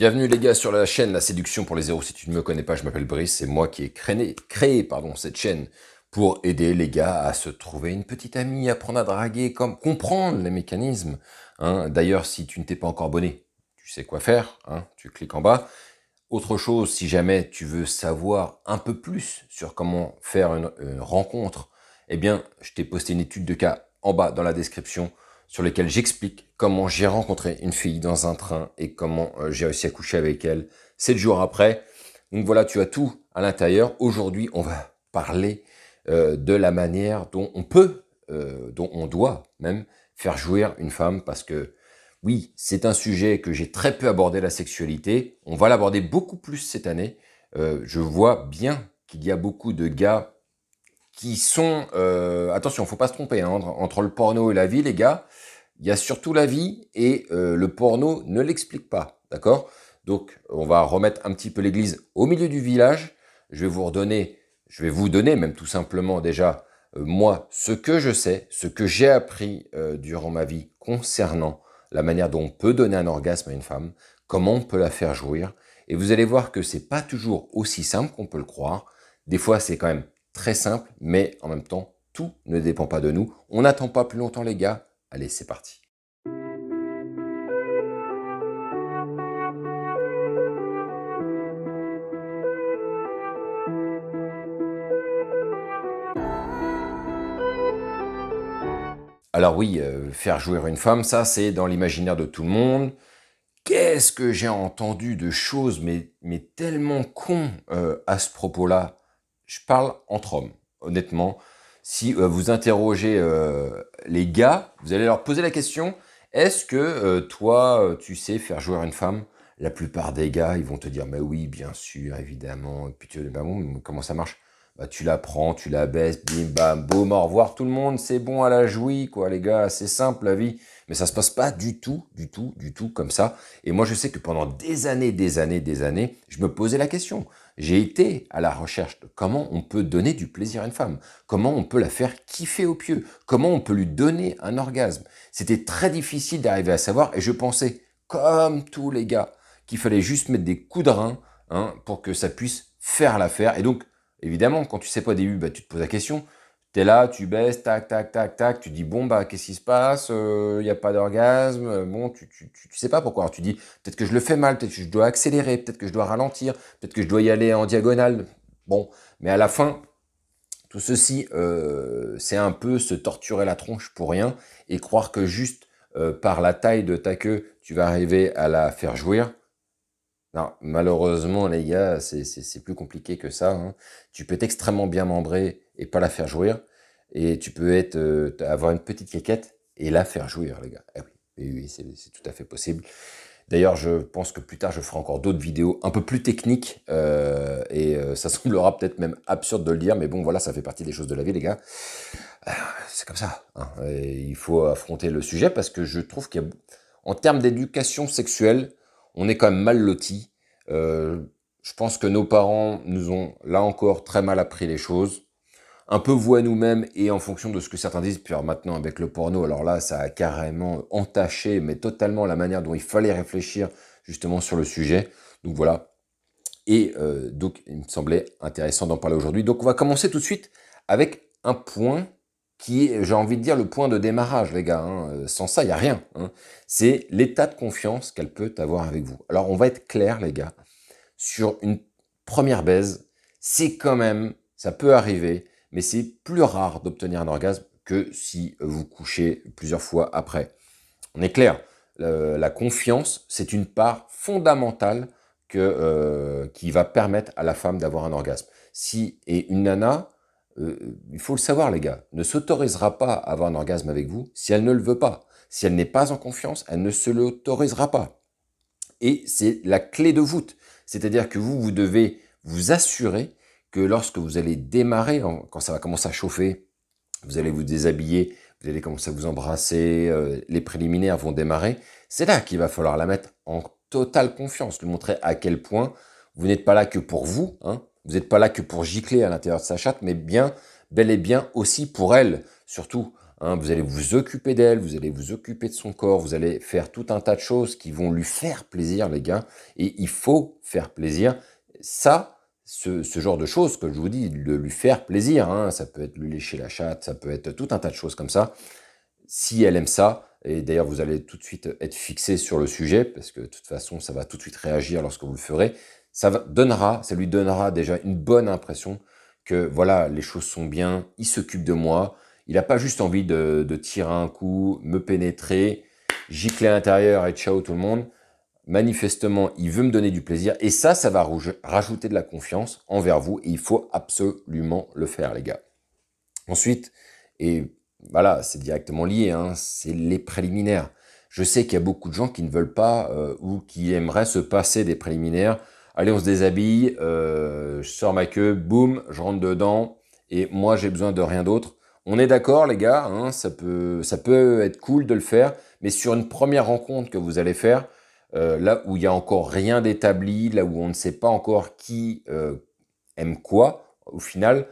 Bienvenue les gars sur la chaîne La Séduction pour les zéros. Si tu ne me connais pas, je m'appelle Brice, c'est moi qui ai créé, cette chaîne pour aider les gars à se trouver une petite amie, apprendre à draguer, comme comprendre les mécanismes. Hein. D'ailleurs, si tu ne t'es pas encore abonné, tu sais quoi faire, hein. tu cliques en bas. Autre chose, si jamais tu veux savoir un peu plus sur comment faire une, une rencontre, eh bien, je t'ai posté une étude de cas en bas dans la description sur lequel j'explique comment j'ai rencontré une fille dans un train et comment euh, j'ai réussi à coucher avec elle sept jours après. Donc voilà, tu as tout à l'intérieur. Aujourd'hui, on va parler euh, de la manière dont on peut, euh, dont on doit même faire jouir une femme parce que oui, c'est un sujet que j'ai très peu abordé, la sexualité. On va l'aborder beaucoup plus cette année. je vois bien qu'il y a beaucoup de gars qui sont... Euh, attention, faut pas se tromper, hein, entre le porno et la vie, les gars, il y a surtout la vie et euh, le porno ne l'explique pas, d'accord Donc, on va remettre un petit peu l'église au milieu du village. Je vais vous redonner, je vais vous donner même tout simplement déjà, euh, moi, ce que je sais, ce que j'ai appris euh, durant ma vie concernant la manière dont on peut donner un orgasme à une femme, comment on peut la faire jouir. Et vous allez voir que c'est pas toujours aussi simple qu'on peut le croire. Des fois, c'est quand même très simple, mais en même temps, tout ne dépend pas de nous. On n'attend pas plus longtemps les gars. Allez, c'est parti. Alors oui, euh, faire jouer une femme, ça c'est dans l'imaginaire de tout le monde. Qu'est-ce que j'ai entendu de choses, mais, mais tellement con euh, à ce propos-là je parle entre hommes, honnêtement. Si euh, vous interrogez euh, les gars, vous allez leur poser la question, est-ce que euh, toi, tu sais faire jouer une femme La plupart des gars, ils vont te dire, mais bah oui, bien sûr, évidemment. Et puis tu dis, bah bon, comment ça marche bah, tu la prends, tu la baisses, bim, bam, boum, au revoir tout le monde, c'est bon à la jouie, quoi, les gars, c'est simple la vie. Mais ça se passe pas du tout, du tout, du tout comme ça. Et moi, je sais que pendant des années, des années, des années, je me posais la question. J'ai été à la recherche de comment on peut donner du plaisir à une femme, comment on peut la faire kiffer au pieu, comment on peut lui donner un orgasme. C'était très difficile d'arriver à savoir et je pensais, comme tous les gars, qu'il fallait juste mettre des coups de rein hein, pour que ça puisse faire l'affaire. Et donc, évidemment, quand tu sais pas au début, bah, tu te poses la question es là, tu baisses, tac, tac, tac, tac, tu dis bon bah qu'est-ce qui se passe, il euh, n'y a pas d'orgasme, euh, bon tu, tu, sais pas pourquoi. tu dis peut-être que je le fais mal, peut-être que je dois accélérer, peut-être que je dois ralentir, peut-être que je dois y aller en diagonale. Bon, mais à la fin, tout ceci, euh, c'est un peu se torturer la tronche pour rien et croire que juste par la taille de ta queue, tu vas arriver à la faire jouir. Non, malheureusement, les gars, c'est plus compliqué que ça. Hein. Tu peux être extrêmement bien membré et pas la faire jouir. Et tu peux être, euh, avoir une petite quéquette et la faire jouir, les gars. Eh oui, eh c'est tout à fait possible. D'ailleurs, je pense que plus tard, je ferai encore d'autres vidéos un peu plus techniques. Euh, et euh, ça semblera peut-être même absurde de le dire, mais bon, voilà, ça fait partie des choses de la vie, les gars. c'est comme ça. Hein. il faut affronter le sujet parce que je trouve qu'en termes d'éducation sexuelle, on est quand même mal loti. Euh, je pense que nos parents nous ont, là encore, très mal appris les choses. Un peu vous à nous-mêmes et en fonction de ce que certains disent, puis maintenant avec le porno, alors là, ça a carrément entaché, mais totalement la manière dont il fallait réfléchir justement sur le sujet. Donc voilà. Et euh, donc, il me semblait intéressant d'en parler aujourd'hui. Donc, on va commencer tout de suite avec un point qui est, j'ai envie de dire, le point de démarrage, les gars. Hein. Euh, sans ça, il n'y a rien. Hein. C'est l'état de confiance qu'elle peut avoir avec vous. Alors, on va être clair, les gars, sur une première baise, c'est quand même, ça peut arriver, mais c'est plus rare d'obtenir un orgasme que si vous couchez plusieurs fois après. On est clair, la confiance, c'est une part fondamentale que, euh, qui va permettre à la femme d'avoir un orgasme. Si, et une nana, euh, euh, il faut le savoir les gars, ne s'autorisera pas à avoir un orgasme avec vous si elle ne le veut pas. Si elle n'est pas en confiance, elle ne se l'autorisera pas. Et c'est la clé de voûte. C'est-à-dire que vous, vous devez vous assurer que lorsque vous allez démarrer, quand ça va commencer à chauffer, vous allez vous déshabiller, vous allez commencer à vous embrasser, euh, les préliminaires vont démarrer, c'est là qu'il va falloir la mettre en totale confiance, lui montrer à quel point vous n'êtes pas là que pour vous, hein, vous n'êtes pas là que pour gicler à l'intérieur de sa chatte, mais bien, bel et bien aussi pour elle, surtout. Hein. vous allez vous occuper d'elle, vous allez vous occuper de son corps, vous allez faire tout un tas de choses qui vont lui faire plaisir, les gars. Et il faut faire plaisir. Ça, ce, genre de choses que je vous dis, de lui faire plaisir, hein, ça peut être lui lécher la chatte, ça peut être tout un tas de choses comme ça. Si elle aime ça, et d'ailleurs vous allez tout de suite être fixé sur le sujet, parce que de toute façon ça va tout de suite réagir lorsque vous le ferez, ça donnera, ça lui donnera déjà une bonne impression que voilà, les choses sont bien, il s'occupe de moi, il n'a pas juste envie de, tirer un coup, me pénétrer, gicler à l'intérieur et ciao tout le monde. Manifestement, il veut me donner du plaisir et ça, ça va rajouter de la confiance envers vous et il faut absolument le faire, les gars. Ensuite, et voilà, c'est directement lié, hein, c'est les préliminaires. Je sais qu'il y a beaucoup de gens qui ne veulent pas euh, ou qui aimeraient se passer des préliminaires allez, on se déshabille, euh, je sors ma queue, boum, je rentre dedans, et moi, j'ai besoin de rien d'autre. On est d'accord, les gars, hein, ça, peut, être cool de le faire, mais sur une première rencontre que vous allez faire, euh, là où il n'y a encore rien d'établi, là où on ne sait pas encore qui euh, aime quoi, au final,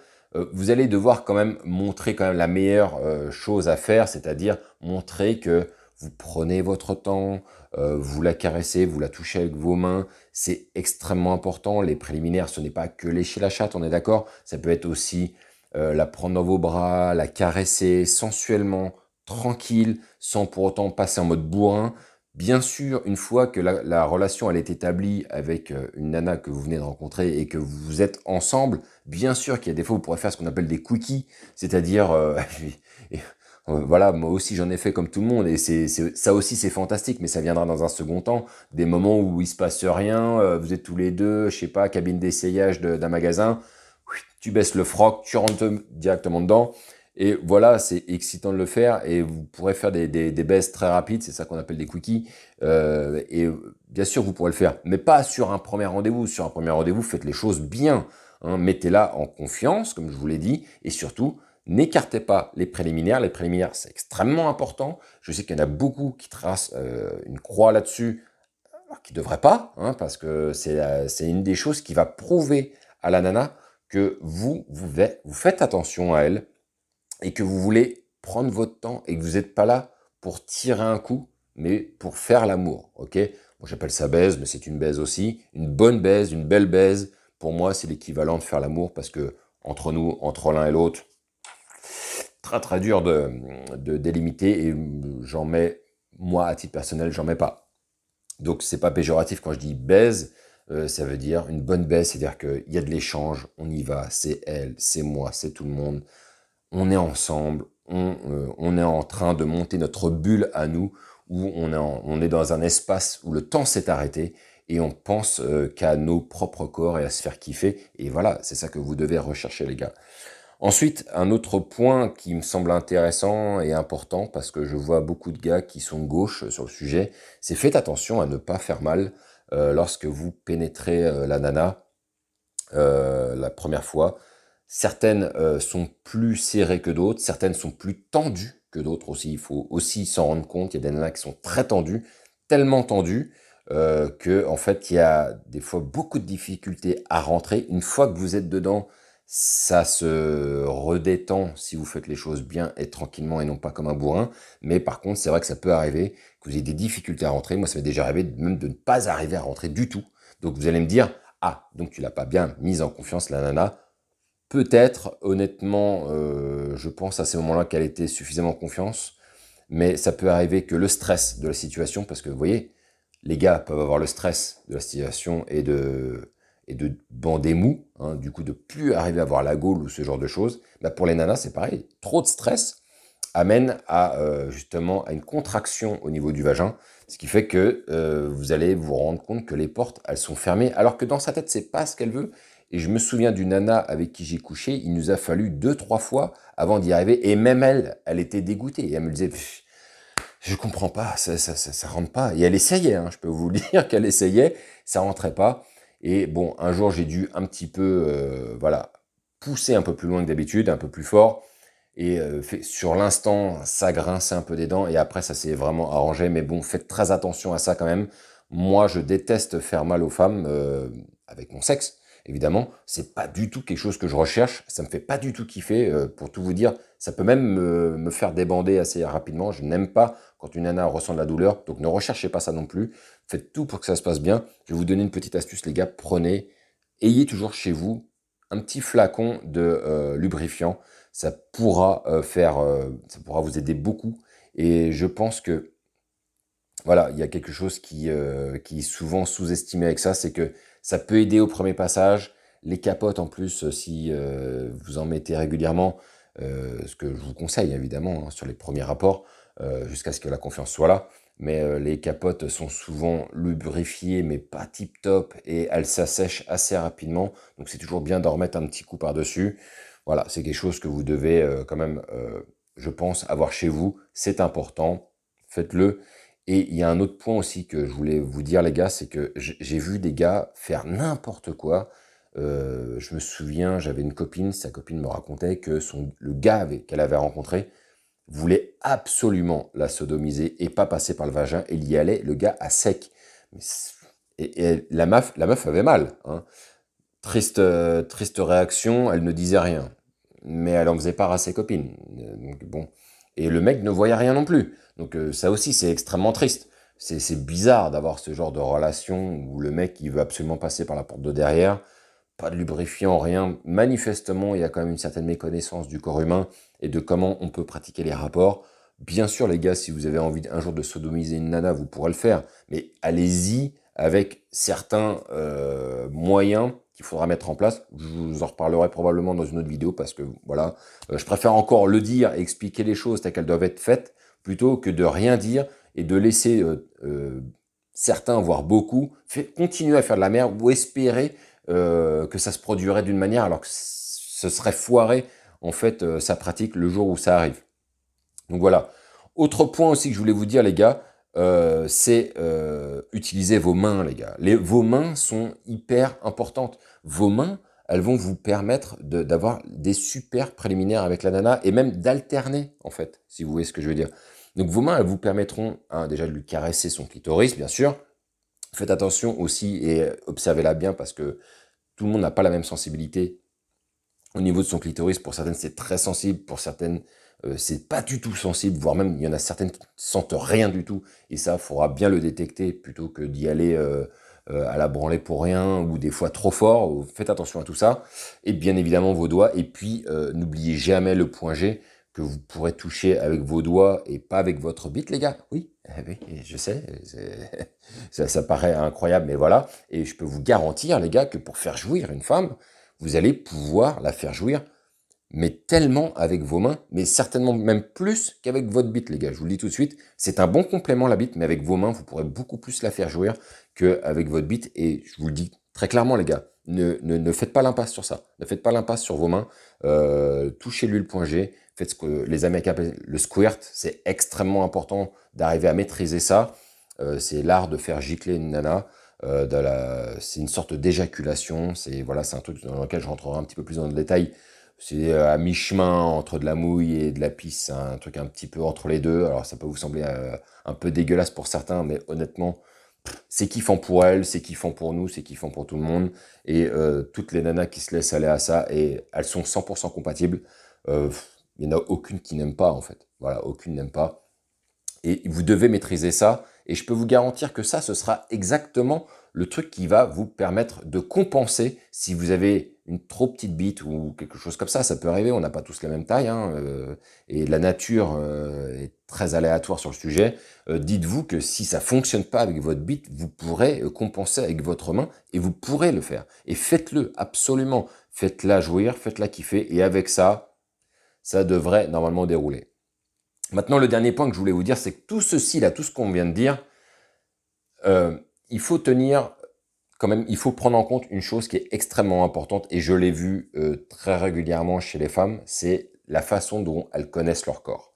vous allez devoir quand même montrer quand même la meilleure chose à faire, c'est-à-dire montrer que vous prenez votre temps, euh, vous la caressez, vous la touchez avec vos mains, c'est extrêmement important. Les préliminaires, ce n'est pas que lécher la chatte, on est d'accord, ça peut être aussi euh, la prendre dans vos bras, la caresser sensuellement, tranquille, sans pour autant passer en mode bourrin. Bien sûr, une fois que la, relation elle est établie avec euh, une nana que vous venez de rencontrer et que vous êtes ensemble, bien sûr qu'il y a des fois vous pourrez faire ce qu'on appelle des cookies, c'est-à-dire Euh, voilà, moi aussi j'en ai fait comme tout le monde et c'est ça aussi c'est fantastique, mais ça viendra dans un second temps. Des moments où il se passe rien, euh, vous êtes tous les deux, je sais pas, cabine d'essayage d'un magasin, tu baisses le froc, tu rentres directement dedans. Et voilà, c'est excitant de le faire et vous pourrez faire des, baisses très rapides, c'est ça qu'on appelle des quickies. Euh, et bien sûr, vous pourrez le faire, mais pas sur un premier rendez-vous. Sur un premier rendez-vous, faites les choses bien. Hein. Mettez-la en confiance, comme je vous l'ai dit, et surtout, n'écartez pas les préliminaires. Les préliminaires, c'est extrêmement important. Je sais qu'il y en a beaucoup qui tracent euh, une croix là-dessus, qui ne devraient pas, hein, parce que c'est une des choses qui va prouver à la nana que vous, vous, faites attention à elle et que vous voulez prendre votre temps et que vous n'êtes pas là pour tirer un coup, mais pour faire l'amour. Ok J'appelle ça baise, mais c'est une baise aussi. Une bonne baise, une belle baise, pour moi, c'est l'équivalent de faire l'amour parce que entre nous, entre l'un et l'autre, très très dur de, délimiter et j'en mets, moi à titre personnel, j'en mets pas. Donc c'est pas péjoratif quand je dis baise, euh, ça veut dire une bonne baisse, c'est-à-dire qu'il y a de l'échange, on y va, c'est elle, c'est moi, c'est tout le monde, on est ensemble, on, euh, est en train de monter notre bulle à nous, où on est, dans un espace où le temps s'est arrêté et on pense euh, qu'à nos propres corps et à se faire kiffer. Et voilà, c'est ça que vous devez rechercher les gars. Ensuite, un autre point qui me semble intéressant et important, parce que je vois beaucoup de gars qui sont gauche sur le sujet, c'est faites attention à ne pas faire mal euh, lorsque vous pénétrez euh, la nana euh, la première fois. Certaines sont plus serrées que d'autres, certaines sont plus tendues que d'autres aussi. Il faut aussi s'en rendre compte. Il y a des nanas qui sont très tendues, tellement tendues qu'en fait il y a des fois beaucoup de difficultés à rentrer. Une fois que vous êtes dedans, ça se redétend si vous faites les choses bien et tranquillement et non pas comme un bourrin. Mais par contre, c'est vrai que ça peut arriver que vous ayez des difficultés à rentrer. Moi, ça m'est déjà arrivé même de ne pas arriver à rentrer du tout. Donc vous allez me dire, ah, donc tu l'as pas bien mise en confiance, la nana. Peut-être, honnêtement, euh, je pense à ces moments-là qu'elle était suffisamment en confiance. Mais ça peut arriver que le stress de la situation, parce que vous voyez, les gars peuvent avoir le stress de la situation et de, et de bander mou, hein, du coup de plus arriver à avoir la gaule ou ce genre de choses, bah pour les nanas c'est pareil, trop de stress amène à euh, justement à une contraction au niveau du vagin, ce qui fait que euh, vous allez vous rendre compte que les portes elles sont fermées, alors que dans sa tête c'est pas ce qu'elle veut. Et je me souviens d'une nana avec qui j'ai couché, il nous a fallu deux trois fois avant d'y arriver, et même elle, elle était dégoûtée, et elle me disait je comprends pas, ça, ça, ça, rentre pas. Et elle essayait, hein, je peux vous dire qu'elle essayait, ça rentrait pas. Et bon, un jour, j'ai dû un petit peu, euh, voilà, pousser un peu plus loin que d'habitude, un peu plus fort. Et euh, sur l'instant, ça grinçait un peu des dents. Et après, ça s'est vraiment arrangé. Mais bon, faites très attention à ça quand même. Moi, je déteste faire mal aux femmes euh, avec mon sexe. Évidemment, c'est pas du tout quelque chose que je recherche, ça me fait pas du tout kiffer, euh, pour tout vous dire. Ça peut même me, faire débander assez rapidement. Je n'aime pas quand une nana ressent de la douleur, donc ne recherchez pas ça non plus. Faites tout pour que ça se passe bien. Je vais vous donner une petite astuce, les gars. Prenez, ayez toujours chez vous un petit flacon de euh, lubrifiant. Ça pourra euh, faire, ça pourra vous aider beaucoup. Et je pense que voilà, il y a quelque chose qui est souvent sous-estimé avec ça, c'est que ça peut aider au premier passage. Les capotes, en plus, euh, si euh, vous en mettez régulièrement, euh, ce que je vous conseille évidemment hein, sur les premiers rapports, jusqu'à ce que la confiance soit là. Mais les capotes sont souvent lubrifiées, mais pas tip top, et elles s'assèchent assez rapidement. Donc c'est toujours bien d'en remettre un petit coup par-dessus. Voilà, c'est quelque chose que vous devez quand même, je pense, avoir chez vous. C'est important. Faites-le. Et il y a un autre point aussi que je voulais vous dire, les gars, c'est que j'ai vu des gars faire n'importe quoi. Euh, je me souviens, j'avais une copine, sa copine me racontait que son, le gars qu'elle avait rencontré voulait absolument la sodomiser et pas passer par le vagin. Et il y allait, le gars, à sec. Et, la, meuf, avait mal. Hein. Triste, triste réaction, elle ne disait rien. Mais elle en faisait part à ses copines. Euh, donc, bon. Et le mec ne voyait rien non plus. Donc euh, ça aussi, c'est extrêmement triste. C'est bizarre d'avoir ce genre de relation où le mec, il veut absolument passer par la porte de derrière. Pas de lubrifiant, rien. Manifestement, il y a quand même une certaine méconnaissance du corps humain et de comment on peut pratiquer les rapports. Bien sûr, les gars, si vous avez envie un jour de sodomiser une nana, vous pourrez le faire. Mais allez-y avec certains euh, moyens qu'il faudra mettre en place. Je vous en reparlerai probablement dans une autre vidéo parce que voilà, euh, je préfère encore le dire et expliquer les choses telles qu'elles doivent être faites plutôt que de rien dire et de laisser euh, euh, certains, voire beaucoup, continuer à faire de la merde ou espérer que ça se produirait d'une manière alors que ce serait foiré en fait sa pratique le jour où ça arrive. Donc voilà. Autre point aussi que je voulais vous dire les gars, euh, c'est euh, utiliser vos mains, les gars. vos mains sont hyper importantes. Vos mains, elles vont vous permettre d'avoir des super préliminaires avec la nana et même d'alterner, en fait, si vous voyez ce que je veux dire. Donc vos mains, elles vous permettront hein, déjà de lui caresser son clitoris, bien sûr. Faites attention aussi et observez-la bien parce que tout le monde n'a pas la même sensibilité au niveau de son clitoris. Pour certaines, c'est très sensible. Pour certaines, euh, c'est pas du tout sensible, voire même il y en a certaines qui ne sentent rien du tout, et ça, il faudra bien le détecter plutôt que d'y aller euh, euh, à la branlée pour rien, ou des fois trop fort, faites attention à tout ça, et bien évidemment vos doigts, et puis n'oubliez jamais le point G, que vous pourrez toucher avec vos doigts et pas avec votre bite, les gars. Oui, eh je sais, ça, paraît incroyable, mais voilà. Et je peux vous garantir, les gars, que pour faire jouir une femme, vous allez pouvoir la faire jouir mais tellement avec vos mains, mais certainement même plus qu'avec votre bite, les gars. Je vous le dis tout de suite, c'est un bon complément la bite, mais avec vos mains, vous pourrez beaucoup plus la faire jouir qu'avec votre bite. Et je vous le dis très clairement, les gars, ne, ne, ne faites pas l'impasse sur ça. Ne faites pas l'impasse sur vos mains. Euh, touchez-lui le point G. Faites ce que les Américains appellent le squirt. C'est extrêmement important d'arriver à maîtriser ça. Euh, c'est l'art de faire gicler une nana. Euh, c'est une sorte d'éjaculation. C'est voilà, un truc dans lequel je rentrerai un petit peu plus dans le détail c'est euh, à mi-chemin entre de la mouille et de la pisse, hein, un truc un petit peu entre les deux. Alors ça peut vous sembler euh, un peu dégueulasse pour certains, mais honnêtement, c'est kiffant pour elle, c'est kiffant pour nous, c'est kiffant pour tout le monde. Et euh, toutes les nanas qui se laissent aller à ça, et elles sont 100% compatibles. Il n'y en a aucune qui n'aime pas, en fait. Voilà, aucune n'aime pas. Et vous devez maîtriser ça. Et je peux vous garantir que ça, ce sera exactement le truc qui va vous permettre de compenser si vous avez une trop petite bite ou quelque chose comme ça. Ça peut arriver, on n'a pas tous la même taille. Hein, euh, et la nature euh, est très aléatoire sur le sujet. Euh, dites-vous que si ça fonctionne pas avec votre bite, vous pourrez compenser avec votre main et vous pourrez le faire. Et faites-le absolument. Faites-la jouir, faites-la kiffer. Et avec ça, ça devrait normalement dérouler. Maintenant, le dernier point que je voulais vous dire, c'est que tout ceci, là, tout ce qu'on vient de dire, il faut tenir quand même, il faut prendre en compte une chose qui est extrêmement importante, et je l'ai vu euh, très régulièrement chez les femmes, c'est la façon dont elles connaissent leur corps.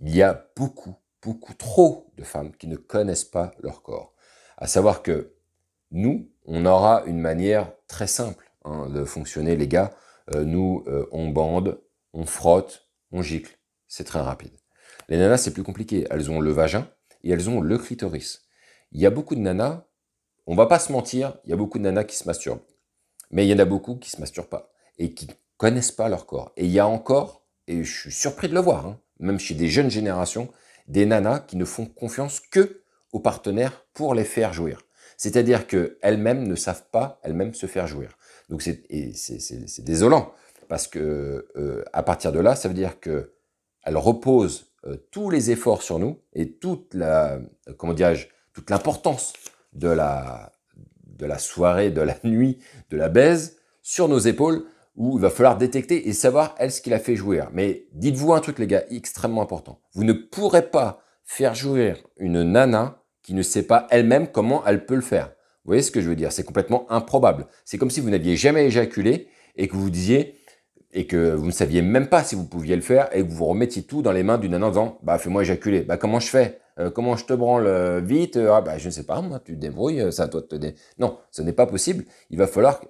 Il y a beaucoup, beaucoup trop de femmes qui ne connaissent pas leur corps. À savoir que nous, on aura une manière très simple hein, de fonctionner, les gars. Euh, nous, euh, on bande, on frotte, on gicle. C'est très rapide. Les nanas, c'est plus compliqué. Elles ont le vagin et elles ont le clitoris. Il y a beaucoup de nanas on va pas se mentir, il y a beaucoup de nanas qui se masturbent. Mais il y en a beaucoup qui se masturbent pas et qui connaissent pas leur corps. Et il y a encore, et je suis surpris de le voir, hein, même chez des jeunes générations, des nanas qui ne font confiance que aux partenaires pour les faire jouir. C'est-à-dire qu'elles-mêmes ne savent pas elles-mêmes se faire jouir. Donc c'est désolant parce que euh, à partir de là, ça veut dire que elle repose euh, tous les efforts sur nous et toute la euh, comment toute l'importance de la, de la soirée, de la nuit, de la baise sur nos épaules où il va falloir détecter et savoir elle, ce qu'il a fait jouir. Mais dites-vous un truc les gars, extrêmement important. Vous ne pourrez pas faire jouir une nana qui ne sait pas elle-même comment elle peut le faire. Vous voyez ce que je veux dire C'est complètement improbable. C'est comme si vous n'aviez jamais éjaculé et que vous disiez et que vous ne saviez même pas si vous pouviez le faire et que vous remettiez tout dans les mains d'une nana en disant bah fais-moi éjaculer. Bah comment je fais euh, comment je te branle euh, vite, euh, ah, bah, je ne sais pas, moi, tu te débrouilles, ça doit toi te Non, ce n'est pas possible. Il va falloir,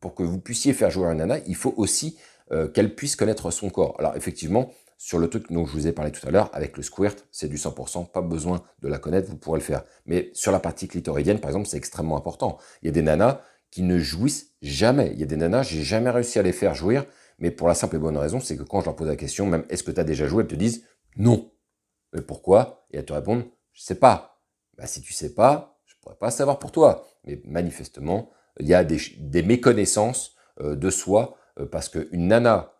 pour que vous puissiez faire jouer une nana, il faut aussi qu'elle puisse connaître son corps. Alors effectivement, sur le truc dont je vous ai parlé tout à l'heure, avec le squirt, c'est du 100%, pas besoin de la connaître, vous pourrez le faire. Mais sur la partie clitoridienne, par exemple, c'est extrêmement important. Il y a des nanas qui ne jouissent jamais. Il y a des nanas, j'ai jamais réussi à les faire jouir, mais pour la simple et bonne raison, c'est que quand je leur pose la question, même est-ce que tu as déjà joué, elles te disent non. Mais pourquoi et à te répond « je sais pas. Bah, si tu sais pas, je ne pourrais pas savoir pour toi. Mais manifestement, il y a des, méconnaissances euh, de soi euh, parce qu'une nana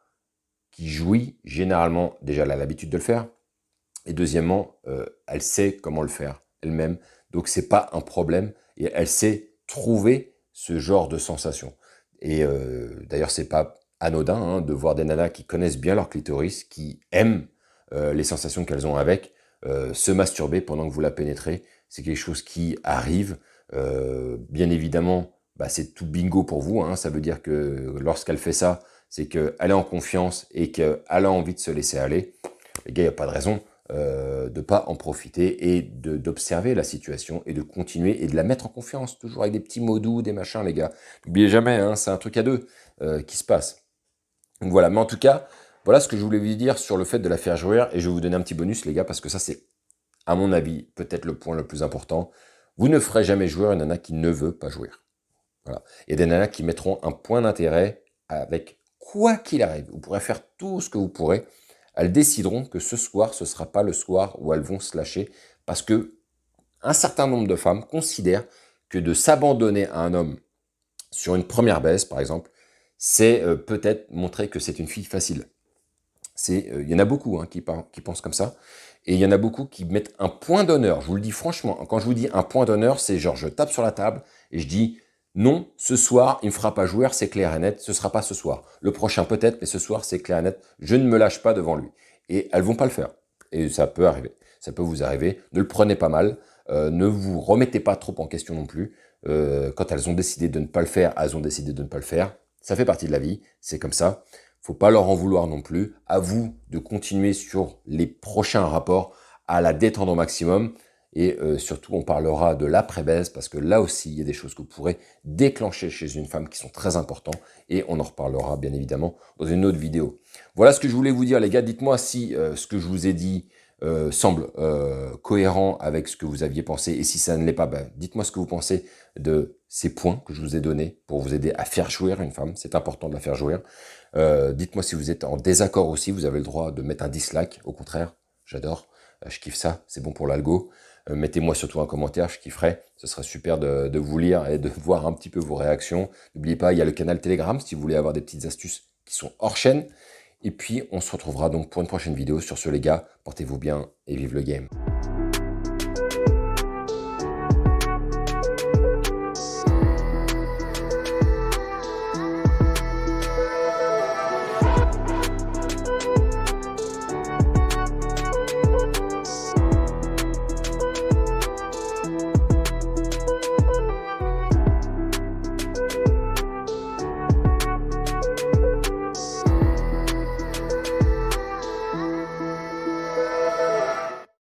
qui jouit, généralement, déjà, elle a l'habitude de le faire. Et deuxièmement, euh, elle sait comment le faire elle-même. Donc, ce n'est pas un problème. Et elle sait trouver ce genre de sensation. Et d'ailleurs, c'est pas anodin hein, de voir des nanas qui connaissent bien leur clitoris, qui aiment les sensations qu'elles ont avec, euh, se masturber pendant que vous la pénétrez. C'est quelque chose qui arrive. Euh, bien évidemment, bah, c'est tout bingo pour vous. Hein. Ça veut dire que lorsqu'elle fait ça, c'est qu'elle est en confiance et qu'elle a envie de se laisser aller. Les gars, il n'y a pas de raison de euh, de pas en profiter et d'observer la situation et de continuer et de la mettre en confiance, toujours avec des petits mots doux, des machins, les gars. N'oubliez jamais, hein, c'est un truc à deux qui se passe. voilà, mais en tout cas, voilà ce que je voulais vous dire sur le fait de la faire jouer et je vais vous donner un petit bonus les gars parce que ça c'est à mon avis peut-être le point le plus important. Vous ne ferez jamais jouer une nana qui ne veut pas jouer. Voilà. Et des nanas qui mettront un point d'intérêt avec quoi qu'il arrive. Vous pourrez faire tout ce que vous pourrez. Elles décideront que ce soir, ce ne sera pas le soir où elles vont se lâcher parce que un certain nombre de femmes considèrent que de s'abandonner à un homme sur une première baisse, par exemple, c'est euh, peut-être montrer que c'est une fille facile. Euh, il y en a beaucoup hein, qui, pensent comme ça. Et il y en a beaucoup qui mettent un point d'honneur. Je vous le dis franchement, hein. quand je vous dis un point d'honneur, c'est genre je tape sur la table et je dis non, ce soir, il ne fera pas jouer c'est clair et net, ce ne sera pas ce soir. Le prochain peut-être, mais ce soir, c'est clair et net, je ne me lâche pas devant lui. Et elles vont pas le faire. Et ça peut arriver. Ça peut vous arriver. Ne le prenez pas mal. Euh, ne vous remettez pas trop en question non plus. Euh, quand elles ont décidé de ne pas le faire, elles ont décidé de ne pas le faire. Ça fait partie de la vie. C'est comme ça. Faut pas leur en vouloir non plus. À vous de continuer sur les prochains rapports à la détendre au maximum. Et euh, surtout, on parlera de laprès baise parce que là aussi, il y a des choses que vous pourrez déclencher chez une femme qui sont très importantes et on en reparlera bien évidemment dans une autre vidéo. Voilà ce que je voulais vous dire, les gars. Dites-moi si euh, ce que je vous ai dit euh, semble cohérent avec ce que vous aviez pensé et si ça ne l'est pas, ben, dites-moi ce que vous pensez de ces points que je vous ai donnés pour vous aider à faire jouir une femme. C'est important de la faire jouir. Euh, dites-moi si vous êtes en désaccord aussi. Vous avez le droit de mettre un dislike. Au contraire, j'adore. Euh, je kiffe ça. C'est bon pour l'algo. Euh, mettez-moi surtout un commentaire. Je kifferais. Ce serait super de, de vous lire et de voir un petit peu vos réactions. N'oubliez pas, il y a le canal Telegram si vous voulez avoir des petites astuces qui sont hors chaîne. Et puis, on se retrouvera donc pour une prochaine vidéo. Sur ce, les gars, portez-vous bien et vive le game.